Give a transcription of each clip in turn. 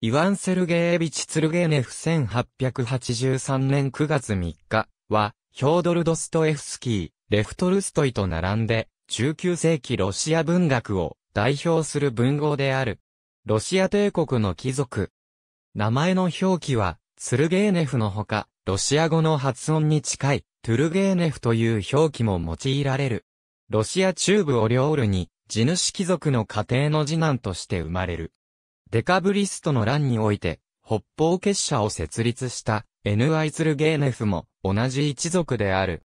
イワン・セルゲーエビチ・ツルゲーネフ1883年9月3日は、ヒョードル・ドストエフスキー、レフトルストイと並んで、19世紀ロシア文学を代表する文豪である。ロシア帝国の貴族。名前の表記は、ツルゲーネフのほか、ロシア語の発音に近い、トゥルゲーネフという表記も用いられる。ロシア中部オリオールに、地主貴族の家庭の次男として生まれる。デカブリストの乱において、北方結社を設立した、エヌアイツルゲーネフも同じ一族である。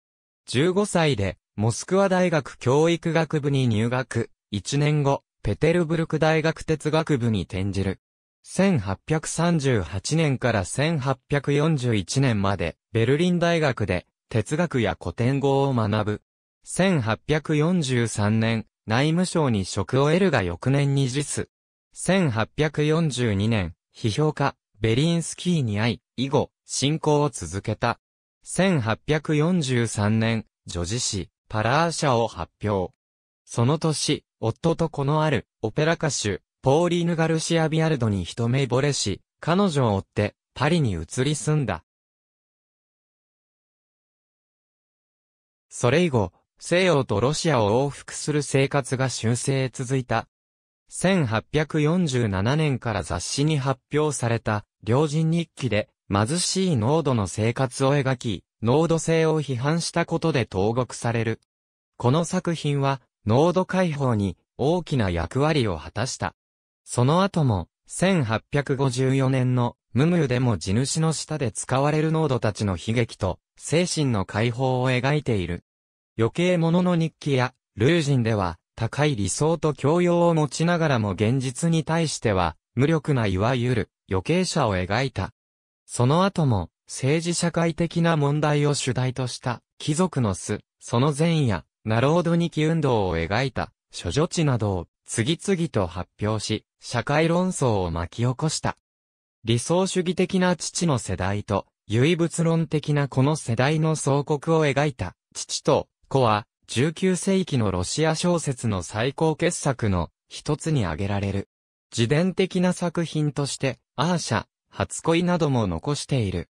15歳で、モスクワ大学教育学部に入学、1年後、ペテルブルク大学哲学部に転じる。1838年から1841年まで、ベルリン大学で、哲学や古典語を学ぶ。1843年、内務省に職を得るが翌年に実。1842年、批評家、ベリンスキーに会い、以後、信仰を続けた。1843年、女子誌、パラーシャを発表。その年、夫と子のある、オペラ歌手、ポーリーヌ・ガルシア・ビアルドに一目惚れし、彼女を追って、パリに移り住んだ。それ以後、西洋とロシアを往復する生活が修正へ続いた。1847年から雑誌に発表された、良人日記で、貧しい濃度の生活を描き、濃度性を批判したことで投獄される。この作品は、濃度解放に大きな役割を果たした。その後も、1854年のムムーでも地主の下で使われる濃度たちの悲劇と、精神の解放を描いている。余計者の日記や、ルージンでは、高い理想と教養を持ちながらも現実に対しては、無力ないわゆる、余計者を描いた。その後も、政治社会的な問題を主題とした、貴族の巣、その前夜、ナロードニキ運動を描いた、諸女地などを、次々と発表し、社会論争を巻き起こした。理想主義的な父の世代と、唯物論的なこの世代の総国を描いた、父と子は、19世紀のロシア小説の最高傑作の一つに挙げられる。自伝的な作品として、アーシャ、初恋なども残している。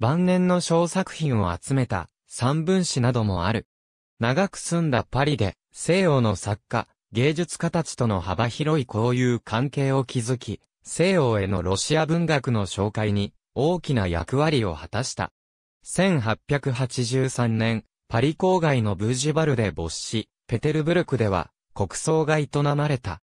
晩年の小作品を集めた三文詩などもある。長く住んだパリで、西洋の作家、芸術家たちとの幅広い交友関係を築き、西洋へのロシア文学の紹介に大きな役割を果たした。1883年、パリ郊外のブージバルで没し、ペテルブルクでは国葬が営まれた。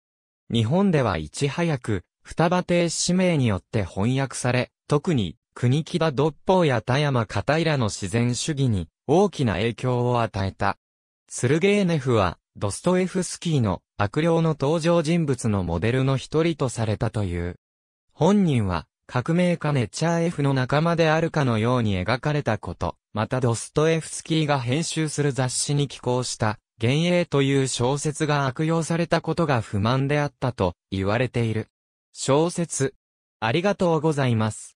日本ではいち早く、双葉亭氏名によって翻訳され、特に国木田独法や田山片平の自然主義に大きな影響を与えた。ツルゲーネフは、ドストエフスキーの悪霊の登場人物のモデルの一人とされたという。本人は、革命家ネチャー F の仲間であるかのように描かれたこと、またドストエフスキーが編集する雑誌に寄稿した、幻影という小説が悪用されたことが不満であったと言われている。小説、ありがとうございます。